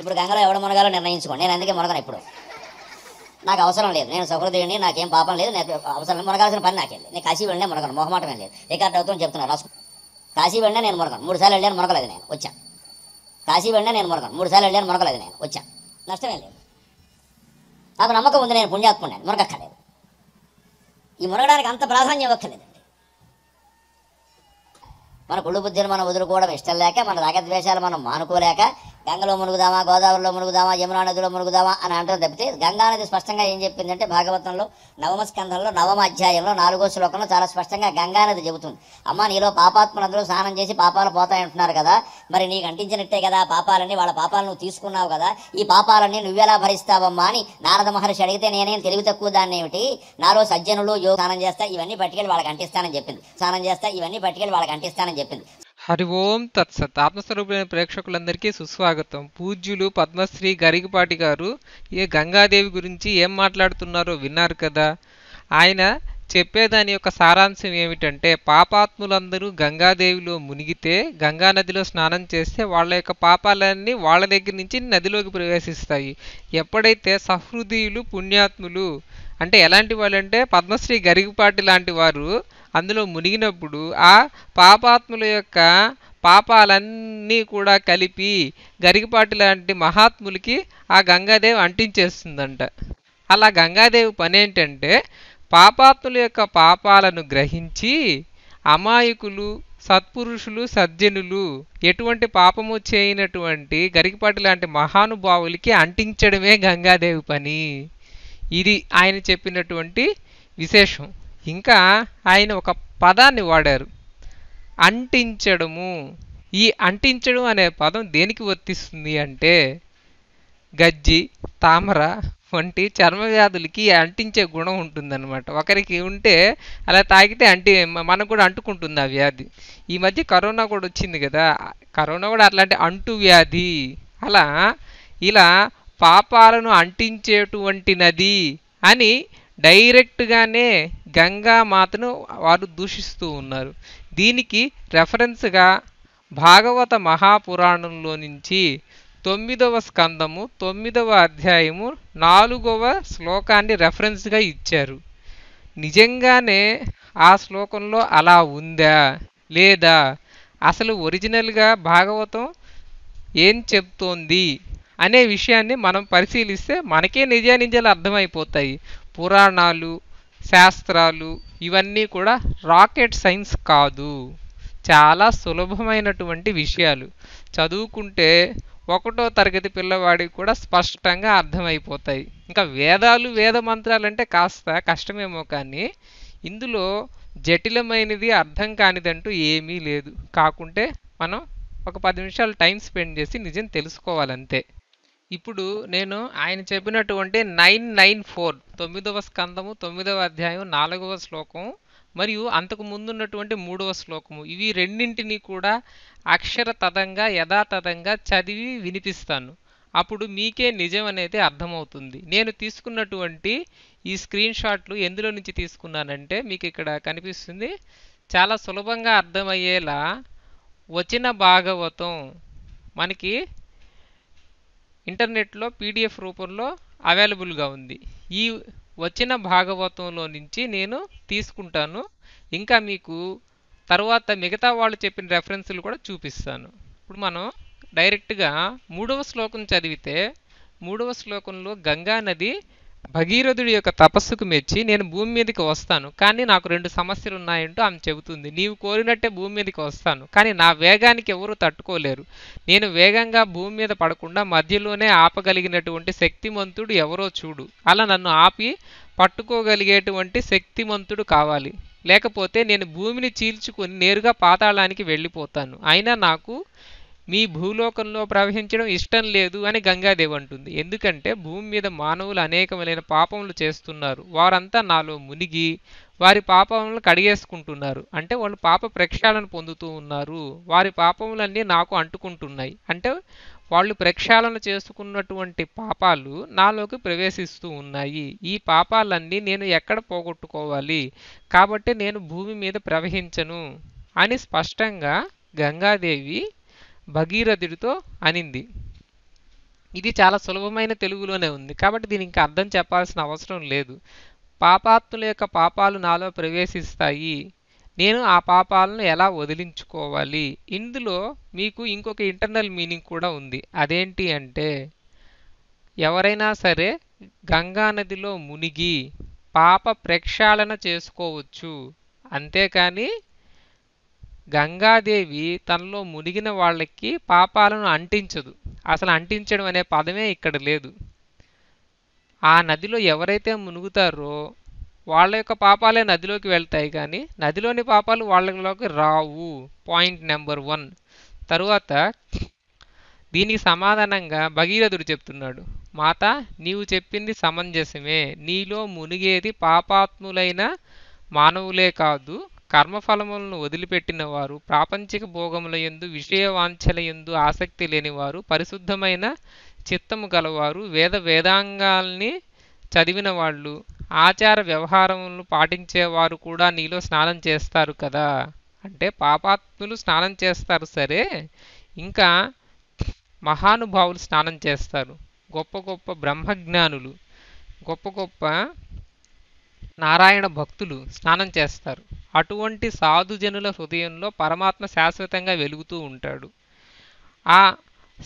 ఇప్పుడు గంగలో ఎవడ మునగాలో నిర్ణయించుకోండి నేను అందుకే మునగను ఇప్పుడు నాకు అవసరం లేదు నేను సహృదయుని నాకేం పాపం లేదు నాకు అవసరం మునగాల్సిన పని నాకేం నేను కాశీ వెళ్ళినా మునగను మొహమాటమే లేదు రికార్డ్ అవుతుందని చెప్తున్నాను రాసుకో కాశీ వెళ్ళినా నేను మునగను మూడు సార్లు వెళ్ళాను మునగలేదు నేను వచ్చా కాశీ వెళ్ళినా నేను మునగను మూడు సార్లు వెళ్ళాను మునగలేదు నేను వచ్చా నష్టమే లేదు నాకు నమ్మకం ఉంది నేను పుణ్యాత్మున్నాను మునగక్కర్లేదు ఈ మునగడానికి అంత ప్రాధాన్యం ఇవ్వక్కర్లేదండి మన కుళ్ళు బుద్ధిని మనం వదులుకోవడం ఇష్టం లేక మన రాగద్వేషాలు మనం మానుకోలేక గంగలో మునుగుదామా గోదావరిలో మునుగుదామా యమునా నదిలో మునుగుదామా అని అంటారు తప్పితే గంగానది స్పష్టంగా ఏం చెప్పిందంటే భాగవతంలో నవమ స్కంధంలో నవమ అధ్యాయంలో నాలుగో శ్లోకంలో చాలా స్పష్టంగా గంగానది చెబుతుంది అమ్మ నీలో పాపాత్మలందరూ స్నానం చేసి పాపాలు పోతాయంటున్నారు కదా మరి నీకు అంటించినట్టే కదా పాపాలని వాళ్ళ పాపాలు నువ్వు తీసుకున్నావు కదా ఈ పాపాలన్నీ నువ్వెలా భరిస్తావమ్మా అని నారద మహర్షి అడిగితే నేనేం తెలివి తక్కువ దాన్ని ఏమిటి నాలో సజ్జనులు యోగ స్నానం చేస్తా ఇవన్నీ పట్టుకెళ్ళి వాళ్ళకి అంటిస్తానని చెప్పింది స్నానం చేస్తా ఇవన్నీ పట్టుకెళ్ళి వాళ్ళకి అంటిస్తానని చెప్పింది హరి ఓం తత్సత్ ఆత్మస్వరూపులైన ప్రేక్షకులందరికీ సుస్వాగతం పూజ్యులు పద్మశ్రీ గరిగిపాటి గారు ఏ గంగాదేవి గురించి ఏం మాట్లాడుతున్నారో విన్నారు కదా ఆయన చెప్పేదాని యొక్క సారాంశం ఏమిటంటే పాపాత్ములందరూ గంగాదేవిలో మునిగితే గంగా నదిలో స్నానం చేస్తే వాళ్ళ యొక్క పాపాలన్నీ వాళ్ళ దగ్గర నుంచి నదిలోకి ప్రవేశిస్తాయి ఎప్పుడైతే సహృదయులు పుణ్యాత్ములు అంటే ఎలాంటి వాళ్ళు అంటే పద్మశ్రీ గరిగిపాటి లాంటి వారు అందులో మునిగినప్పుడు ఆ పాపాత్ముల యొక్క పాపాలన్నీ కూడా కలిపి గరిగిపాటి లాంటి మహాత్ములకి ఆ గంగాదేవి అంటించేస్తుందంట అలా గంగాదేవి పని ఏంటంటే పాపాత్ముల యొక్క పాపాలను గ్రహించి అమాయకులు సత్పురుషులు సజ్జనులు ఎటువంటి పాపము చేయనటువంటి గరికపాటి లాంటి మహానుభావులకి అంటించడమే గంగాదేవి పని ఇది ఆయన చెప్పినటువంటి విశేషం ఇంకా ఆయన ఒక పదాన్ని వాడారు అంటించడము ఈ అంటించడం అనే పదం దేనికి వర్తిస్తుంది అంటే గజ్జి తామర వంటి చర్మ వ్యాధులకి అంటించే గుణం ఉంటుందన్నమాట ఒకరికి ఉంటే అలా తాగితే అంటి మనకు కూడా అంటుకుంటుంది ఆ వ్యాధి ఈ మధ్య కరోనా కూడా వచ్చింది కదా కరోనా కూడా అట్లాంటి అంటు వ్యాధి అలా ఇలా పాపాలను అంటించేటువంటి నది అని డైరెక్ట్గానే గంగామాతను వారు దూషిస్తూ ఉన్నారు దీనికి రెఫరెన్స్గా భాగవత మహాపురాణంలో నుంచి తొమ్మిదవ స్కందము తొమ్మిదవ అధ్యాయము నాలుగవ శ్లోకాన్ని రెఫరెన్స్గా ఇచ్చారు నిజంగానే ఆ శ్లోకంలో అలా ఉందా లేదా అసలు ఒరిజినల్గా భాగవతం ఏం చెప్తోంది అనే విషయాన్ని మనం పరిశీలిస్తే మనకే నిజాలు అర్థమైపోతాయి పురాణాలు శాస్త్రాలు ఇవన్నీ కూడా రాకెట్ సైన్స్ కాదు చాలా సులభమైనటువంటి విషయాలు చదువుకుంటే ఒకటో తరగతి పిల్లవాడికి కూడా స్పష్టంగా అర్థమైపోతాయి ఇంకా వేదాలు వేద మంత్రాలంటే కాస్త కష్టమేమో కానీ ఇందులో జటిలమైనది అర్థం కానిదంటూ ఏమీ లేదు కాకుంటే మనం ఒక పది నిమిషాలు టైం స్పెండ్ చేసి నిజం తెలుసుకోవాలంతే ఇప్పుడు నేను ఆయన చెప్పినటువంటి నైన్ నైన్ ఫోర్ తొమ్మిదవ స్కందము తొమ్మిదవ అధ్యాయం నాలుగవ శ్లోకం మరియు అంతకు ముందున్నటువంటి మూడవ శ్లోకము ఇవి రెండింటినీ కూడా అక్షర యథాతథంగా చదివి వినిపిస్తాను అప్పుడు మీకే నిజం అనేది అర్థమవుతుంది నేను తీసుకున్నటువంటి ఈ స్క్రీన్ షాట్లు ఎందులో నుంచి తీసుకున్నానంటే మీకు ఇక్కడ కనిపిస్తుంది చాలా సులభంగా అర్థమయ్యేలా వచ్చిన భాగవతం మనకి ఇంటర్నెట్లో పీడిఎఫ్ రూపంలో అవైలబుల్గా ఉంది ఈ వచ్చిన భాగవతంలో నుంచి నేను తీసుకుంటాను ఇంకా మీకు తర్వాత మిగతా వాళ్ళు చెప్పిన రెఫరెన్సులు కూడా చూపిస్తాను ఇప్పుడు మనం డైరెక్ట్గా మూడవ శ్లోకం చదివితే మూడవ శ్లోకంలో గంగా నది భగీరథుడి యొక్క తపస్సుకు మెచ్చి నేను భూమి మీదకి వస్తాను కానీ నాకు రెండు సమస్యలు ఉన్నాయంటూ ఆమె చెబుతుంది నీవు కోరినట్టే భూమి మీదకి వస్తాను కానీ నా వేగానికి ఎవరు తట్టుకోలేరు నేను వేగంగా భూమి మీద పడకుండా మధ్యలోనే ఆపగలిగినటువంటి శక్తిమంతుడు ఎవరో చూడు అలా నన్ను ఆపి పట్టుకోగలిగేటువంటి శక్తిమంతుడు కావాలి లేకపోతే నేను భూమిని చీల్చుకుని నేరుగా పాతాళానికి వెళ్ళిపోతాను అయినా నాకు మీ భూలోకంలో ప్రవహించడం ఇష్టం లేదు అని గంగాదేవి అంటుంది ఎందుకంటే భూమి మీద మానవులు అనేకమైన పాపములు చేస్తున్నారు వారంతా నాలో మునిగి వారి పాపములను కడిగేసుకుంటున్నారు అంటే వాళ్ళు పాప ప్రక్షాళన పొందుతూ ఉన్నారు వారి పాపములన్నీ నాకు అంటుకుంటున్నాయి అంటే వాళ్ళు ప్రక్షాళన చేసుకున్నటువంటి పాపాలు నాలోకి ప్రవేశిస్తూ ఉన్నాయి ఈ పాపాలన్నీ నేను ఎక్కడ పోగొట్టుకోవాలి కాబట్టి నేను భూమి మీద ప్రవహించను అని స్పష్టంగా గంగాదేవి భగీరథుడితో అనింది ఇది చాలా సులభమైన తెలుగులోనే ఉంది కాబట్టి దీనికి అర్థం చెప్పాల్సిన అవసరం లేదు పాపాత్ముల యొక్క పాపాలు నాలో ప్రవేశిస్తాయి నేను ఆ పాపాలను ఎలా వదిలించుకోవాలి ఇందులో మీకు ఇంకొక ఇంటర్నల్ మీనింగ్ కూడా ఉంది అదేంటి అంటే ఎవరైనా సరే గంగా నదిలో మునిగి పాప ప్రక్షాళన చేసుకోవచ్చు అంతేకాని గంగాదేవి తనలో మునిగిన వాళ్ళకి పాపాలను అంటించదు అసలు అంటించడం అనే పదమే ఇక్కడ లేదు ఆ నదిలో ఎవరైతే మునుగుతారో వాళ్ళ యొక్క పాపాలే నదిలోకి వెళ్తాయి కానీ నదిలోని పాపాలు వాళ్ళలోకి రావు పాయింట్ నెంబర్ వన్ తరువాత దీనికి సమాధానంగా భగీరథుడు చెప్తున్నాడు మాత నీవు చెప్పింది సమంజసమే నీలో మునిగేది పాపాత్ములైన మానవులే కాదు కర్మఫలములను వదిలిపెట్టిన వారు ప్రాపంచిక భోగముల ఎందు విషయవాంఛల ఎందు ఆసక్తి లేనివారు పరిశుద్ధమైన చిత్తము గలవారు వేద వేదాంగాల్ని చదివిన వాళ్ళు ఆచార వ్యవహారములను పాటించేవారు కూడా నీలో స్నానం చేస్తారు కదా అంటే పాపాత్ములు స్నానం చేస్తారు సరే ఇంకా మహానుభావులు స్నానం చేస్తారు గొప్ప గొప్ప బ్రహ్మజ్ఞానులు గొప్ప గొప్ప నారాయణ భక్తులు స్నానం చేస్తారు అటువంటి సాధుజనుల హృదయంలో పరమాత్మ శాశ్వతంగా వెలుగుతూ ఉంటాడు ఆ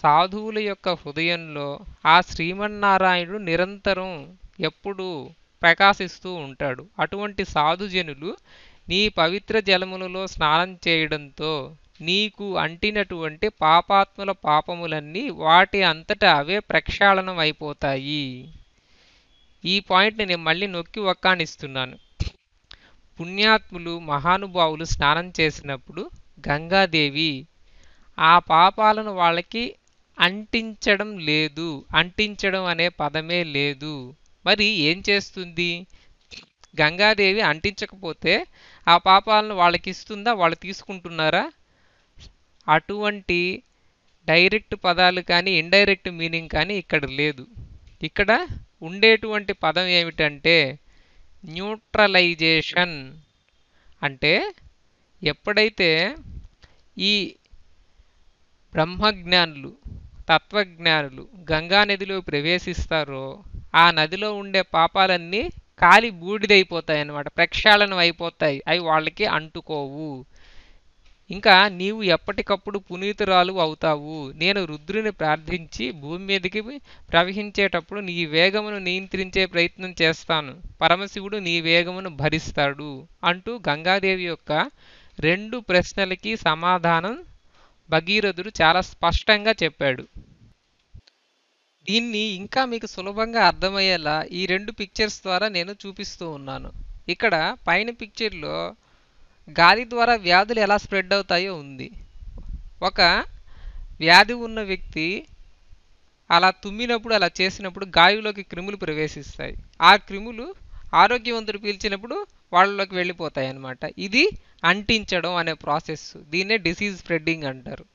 సాధువుల యొక్క హృదయంలో ఆ శ్రీమన్నారాయణుడు నిరంతరం ఎప్పుడూ ప్రకాశిస్తూ ఉంటాడు అటువంటి సాధుజనులు నీ పవిత్ర జలములలో స్నానం చేయడంతో నీకు అంటినటువంటి పాపాత్ముల పాపములన్నీ వాటి అంతటా అవే ప్రక్షాళనం అయిపోతాయి ఈ పాయింట్ని నేను మళ్ళీ నొక్కి ఒక్కానిస్తున్నాను పుణ్యాత్ములు మహానుభావులు స్నానం చేసినప్పుడు గంగాదేవి ఆ పాపాలను వాళ్ళకి అంటించడం లేదు అంటించడం అనే పదమే లేదు మరి ఏం చేస్తుంది గంగాదేవి అంటించకపోతే ఆ పాపాలను వాళ్ళకి ఇస్తుందా వాళ్ళు తీసుకుంటున్నారా అటువంటి డైరెక్ట్ పదాలు కానీ ఇండైరెక్ట్ మీనింగ్ కానీ ఇక్కడ లేదు ఇక్కడ ఉండేటువంటి పదం ఏమిటంటే న్యూట్రలైజేషన్ అంటే ఎప్పుడైతే ఈ బ్రహ్మజ్ఞానులు తత్వజ్ఞానులు గంగా నదిలో ప్రవేశిస్తారో ఆ నదిలో ఉండే పాపాలన్నీ కాలి బూడిదైపోతాయి అన్నమాట ప్రక్షాళనం అయిపోతాయి అవి వాళ్ళకి అంటుకోవు ఇంకా నీవు ఎప్పటికప్పుడు పునీతురాలు అవుతావు నేను రుద్రుని ప్రార్థించి భూమి మీదకి ప్రవహించేటప్పుడు నీ వేగమును నియంత్రించే ప్రయత్నం చేస్తాను పరమశివుడు నీ వేగమును భరిస్తాడు అంటూ గంగాదేవి యొక్క రెండు ప్రశ్నలకి సమాధానం భగీరథుడు చాలా స్పష్టంగా చెప్పాడు దీన్ని ఇంకా మీకు సులభంగా అర్థమయ్యేలా ఈ రెండు పిక్చర్స్ ద్వారా నేను చూపిస్తూ ఉన్నాను ఇక్కడ పైన పిక్చర్లో గాలి ద్వారా వ్యాధులు ఎలా స్ప్రెడ్ అవుతాయో ఉంది ఒక వ్యాధి ఉన్న వ్యక్తి అలా తుమ్మినప్పుడు అలా చేసినప్పుడు గాయులోకి క్రిములు ప్రవేశిస్తాయి ఆ క్రిములు ఆరోగ్యవంతుడు పీల్చినప్పుడు వాళ్ళలోకి వెళ్ళిపోతాయి అన్నమాట ఇది అంటించడం అనే ప్రాసెస్ దీన్నే డిసీజ్ స్ప్రెడ్డింగ్ అంటారు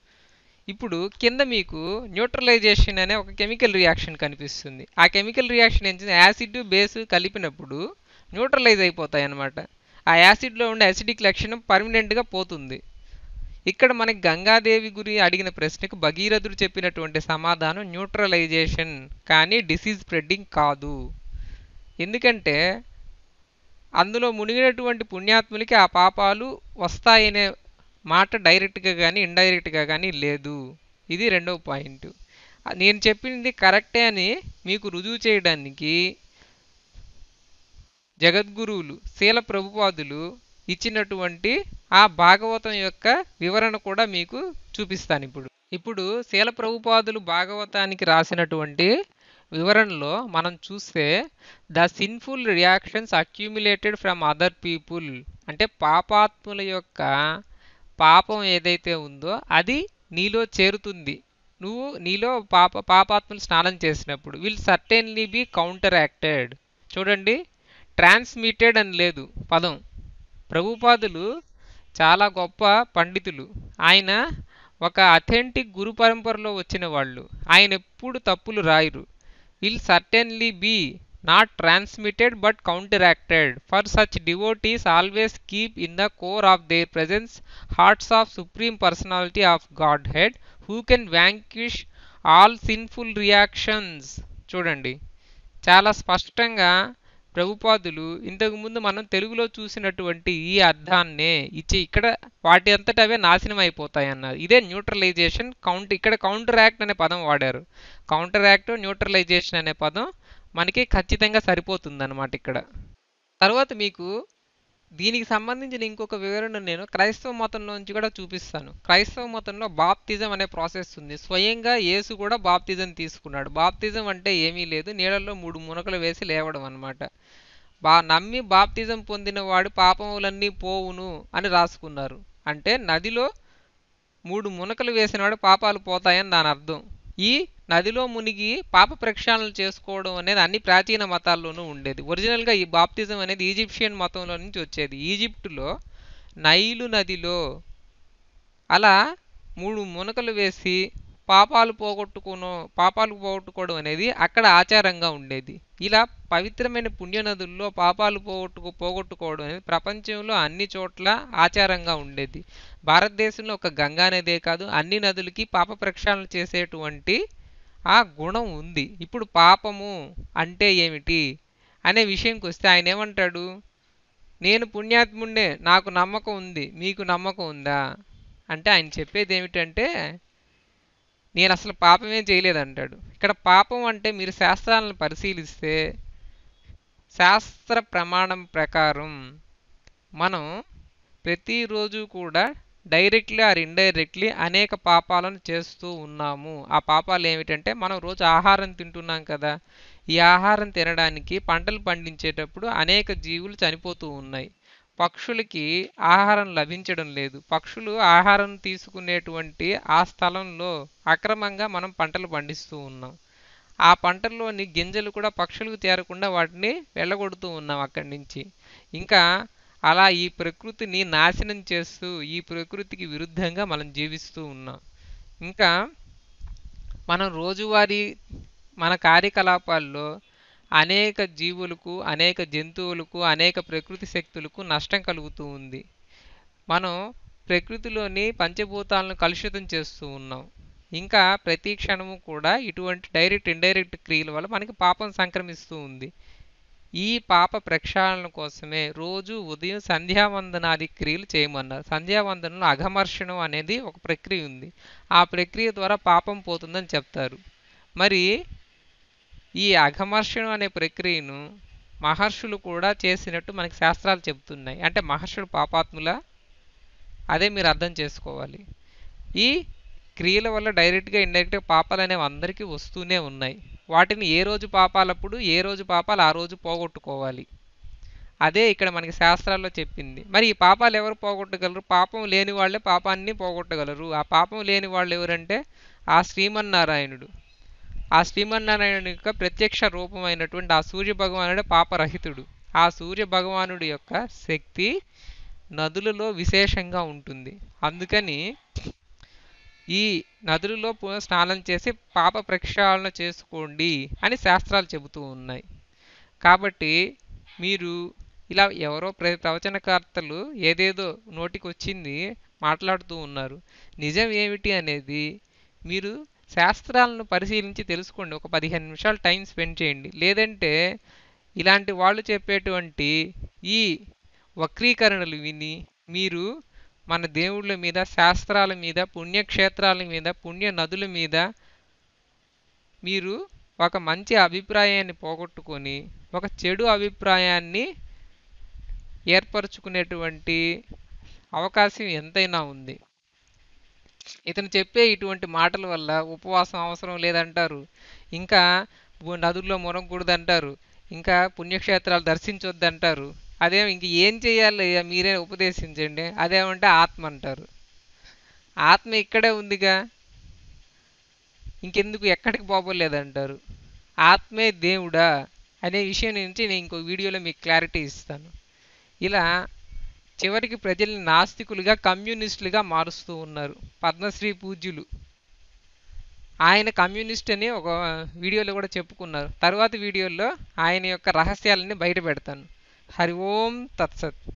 ఇప్పుడు కింద మీకు న్యూట్రలైజేషన్ అనే ఒక కెమికల్ రియాక్షన్ కనిపిస్తుంది ఆ కెమికల్ రియాక్షన్ ఏంటంటే యాసిడ్ బేస్ కలిపినప్పుడు న్యూట్రలైజ్ అయిపోతాయి అన్నమాట ఆ యాసిడ్లో ఉండే అసిడిక్ లక్షణం పర్మనెంట్గా పోతుంది ఇక్కడ మనకి గంగాదేవి గురి అడిగిన ప్రశ్నకు భగీరథుడు చెప్పినటువంటి సమాధానం న్యూట్రలైజేషన్ కానీ డిసీజ్ స్ప్రెడ్డింగ్ కాదు ఎందుకంటే అందులో మునిగినటువంటి పుణ్యాత్ములకి ఆ పాపాలు వస్తాయనే మాట డైరెక్ట్గా కానీ ఇండైరెక్ట్గా కానీ లేదు ఇది రెండవ పాయింట్ నేను చెప్పింది కరెక్టే అని మీకు రుజువు చేయడానికి జగద్గురువులు శీల ప్రభుపాదులు ఇచ్చినటువంటి ఆ భాగవతం యొక్క వివరణ కూడా మీకు చూపిస్తాను ఇప్పుడు ఇప్పుడు శీల ప్రభుపాదులు భాగవతానికి రాసినటువంటి వివరణలో మనం చూస్తే the sinful reactions accumulated from other people అంటే పాపాత్ముల యొక్క పాపం ఏదైతే ఉందో అది నీలో చేరుతుంది నువ్వు నీలో పాప పాపాత్మలు స్నానం చేసినప్పుడు will certainly be counteracted చూడండి ట్రాన్స్మిటెడ్ అని లేదు పదం ప్రభుపాదులు చాలా గొప్ప పండితులు ఆయన ఒక అథెంటిక్ గురు పరంపరలో వచ్చిన వాళ్ళు ఆయన ఎప్పుడు తప్పులు రాయరు will certainly be not transmitted but counteracted for such devotees always keep in the core of their presence hearts of supreme personality of Godhead who can vanquish all sinful reactions చూడండి చాలా స్పష్టంగా ప్రభుపాదులు ఇంతకుముందు మనం తెలుగులో చూసినటువంటి ఈ అర్థాన్నే ఇచ్చి ఇక్కడ వాటి అంతటా అవే నాశనం అయిపోతాయి అన్నారు ఇదే న్యూట్రలైజేషన్ కౌంట్ ఇక్కడ కౌంటర్ యాక్ట్ అనే పదం వాడారు కౌంటర్ యాక్ట్ న్యూట్రలైజేషన్ అనే పదం మనకి ఖచ్చితంగా సరిపోతుంది ఇక్కడ తర్వాత మీకు దీనికి సంబంధించిన ఇంకొక వివరణ నేను క్రైస్తవ మతంలో నుంచి కూడా చూపిస్తాను క్రైస్తవ మతంలో బాప్తిజం అనే ప్రాసెస్ ఉంది స్వయంగా యేసు కూడా బాప్తిజం తీసుకున్నాడు బాప్తిజం అంటే ఏమీ లేదు నీళ్ళల్లో మూడు మునకలు వేసి లేవడం అనమాట బా నమ్మి బాప్తిజం పొందిన వాడు పాపములన్నీ పోవును అని రాసుకున్నారు అంటే నదిలో మూడు మునకలు వేసినవాడు పాపాలు పోతాయని దాని అర్థం ఈ నదిలో మునిగి పాప ప్రక్షాళనలు చేసుకోవడం అనేది అన్ని ప్రాచీన మతాల్లోనూ ఉండేది ఒరిజినల్గా ఈ బాప్తిజం అనేది ఈజిప్షియన్ మతంలో నుంచి వచ్చేది ఈజిప్టులో నైలు నదిలో అలా మూడు మునకలు వేసి పాపాలు పోగొట్టుకోను పాపాలు పోగొట్టుకోవడం అనేది అక్కడ ఆచారంగా ఉండేది ఇలా పవిత్రమైన పుణ్యనదుల్లో పాపాలు పోగొట్టుకు పోగొట్టుకోవడం అనేది ప్రపంచంలో అన్ని చోట్ల ఆచారంగా ఉండేది భారతదేశంలో ఒక గంగా నదే కాదు అన్ని నదులకి పాప ప్రక్షాళన చేసేటువంటి ఆ గుణం ఉంది ఇప్పుడు పాపము అంటే ఏమిటి అనే విషయంకి వస్తే ఆయన ఏమంటాడు నేను పుణ్యాత్ముండే నాకు నమ్మకం ఉంది మీకు నమ్మకం ఉందా అంటే ఆయన చెప్పేది ఏమిటంటే నేను అసలు పాపమే చేయలేదంటాడు ఇక్కడ పాపం అంటే మీరు శాస్త్రాలను పరిశీలిస్తే శాస్త్ర ప్రమాణం ప్రకారం మనం ప్రతిరోజు కూడా డైరెక్ట్లీ ఆర్ ఇండైరెక్ట్లీ అనేక పాపాలను చేస్తూ ఉన్నాము ఆ పాపాలు ఏమిటంటే మనం రోజు ఆహారం తింటున్నాం కదా ఈ ఆహారం తినడానికి పంటలు పండించేటప్పుడు అనేక జీవులు చనిపోతూ ఉన్నాయి పక్షులకి ఆహారం లభించడం లేదు పక్షులు ఆహారం తీసుకునేటువంటి ఆ స్థలంలో అక్రమంగా మనం పంటలు పండిస్తూ ఉన్నాం ఆ పంటల్లోని గింజలు కూడా పక్షులకు తేరకుండా వాటిని వెళ్ళగొడుతూ ఉన్నాం అక్కడి నుంచి ఇంకా అలా ఈ ప్రకృతిని నాశనం చేస్తూ ఈ ప్రకృతికి విరుద్ధంగా మనం జీవిస్తూ ఉన్నాం ఇంకా మనం రోజువారీ మన కార్యకలాపాల్లో అనేక జీవులకు అనేక జంతువులకు అనేక ప్రకృతి శక్తులకు నష్టం కలుగుతూ ఉంది మనం ప్రకృతిలోని పంచభూతాలను కలుషితం చేస్తూ ఉన్నాం ఇంకా ప్రతి క్షణము కూడా ఇటువంటి డైరెక్ట్ ఇండైరెక్ట్ క్రియల వల్ల మనకి పాపం సంక్రమిస్తూ ఉంది ఈ పాప ప్రక్షాళన కోసమే రోజు ఉదయం సంధ్యావందనాది క్రియలు చేయమన్నారు సంధ్యావందన అఘమర్షణం అనేది ఒక ప్రక్రియ ఉంది ఆ ప్రక్రియ ద్వారా పాపం పోతుందని చెప్తారు మరి ఈ అఘమర్షణం అనే ప్రక్రియను మహర్షులు కూడా చేసినట్టు మనకి శాస్త్రాలు చెబుతున్నాయి అంటే మహర్షులు పాపాత్ముల అదే మీరు అర్థం చేసుకోవాలి ఈ క్రియల వల్ల డైరెక్ట్గా ఇండైరెక్ట్గా పాపాలు అనేవి అందరికీ వస్తూనే ఉన్నాయి వాటిని ఏ రోజు పాపాలప్పుడు ఏ రోజు పాపాలు ఆ రోజు పోగొట్టుకోవాలి అదే ఇక్కడ మనకి శాస్త్రాల్లో చెప్పింది మరి ఈ పాపాలు ఎవరు పోగొట్టగలరు పాపం లేని వాళ్ళే పాపాన్ని పోగొట్టగలరు ఆ పాపం లేని వాళ్ళు ఎవరంటే ఆ శ్రీమన్నారాయణుడు ఆ శ్రీమన్నారాయణుడు యొక్క ప్రత్యక్ష రూపమైనటువంటి ఆ సూర్య భగవానుడు పాపరహితుడు ఆ సూర్య భగవానుడి యొక్క శక్తి నదులలో విశేషంగా ఉంటుంది అందుకని ఈ నదులలో స్నానం చేసి పాప ప్రక్షాళన చేసుకోండి అని శాస్త్రాలు చెబుతూ ఉన్నాయి కాబట్టి మీరు ఇలా ఎవరో ప్రవచనకర్తలు ఏదేదో నోటికి వచ్చింది మాట్లాడుతూ ఉన్నారు నిజం ఏమిటి అనేది మీరు శాస్త్రాలను పరిశీలించి తెలుసుకోండి ఒక పదిహేను నిమిషాలు టైం స్పెండ్ చేయండి లేదంటే ఇలాంటి వాళ్ళు చెప్పేటువంటి ఈ వక్రీకరణలు విని మీరు మన దేవుళ్ళ మీద శాస్త్రాల మీద పుణ్యక్షేత్రాల మీద పుణ్య నదుల మీద మీరు ఒక మంచి అభిప్రాయాన్ని పోగొట్టుకొని ఒక చెడు అభిప్రాయాన్ని ఏర్పరచుకునేటువంటి అవకాశం ఎంతైనా ఉంది ఇతను చెప్పే ఇటువంటి మాటల వల్ల ఉపవాసం అవసరం లేదంటారు ఇంకా నదుల్లో మునగకూడదంటారు ఇంకా పుణ్యక్షేత్రాలు దర్శించొద్దంటారు అదే ఇంక ఏం చేయాలి మీరే ఉపదేశించండి అదేమంటే ఆత్మ అంటారు ఆత్మ ఇక్కడే ఉందిగా ఇంకెందుకు ఎక్కడికి పోబోలేదంటారు ఆత్మే దేవుడా అనే విషయం నుంచి నేను ఇంకో వీడియోలో మీకు క్లారిటీ ఇస్తాను ఇలా చివరికి ప్రజల్ని నాస్తికులుగా కమ్యూనిస్టులుగా మారుస్తూ ఉన్నారు పద్మశ్రీ పూజ్యులు ఆయన కమ్యూనిస్ట్ అని ఒక వీడియోలో కూడా చెప్పుకున్నారు తర్వాత వీడియోలో ఆయన యొక్క రహస్యాలని బయట పెడతాను हरिओं ओम तत्सत